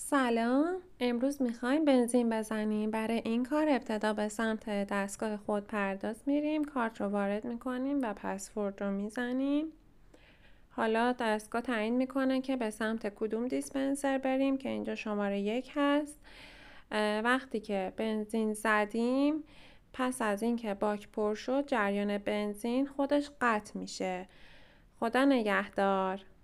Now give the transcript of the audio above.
سلام امروز میخوایم بنزین بزنیم برای این کار ابتدا به سمت دستگاه خود پرداز میریم کارت رو وارد میکنیم و پسورد رو میزنیم حالا دستگاه تعیین میکنه که به سمت کدوم دیسپنسر بریم که اینجا شماره یک هست وقتی که بنزین زدیم پس از اینکه باک پر شد جریان بنزین خودش قطع میشه خدا نگهدار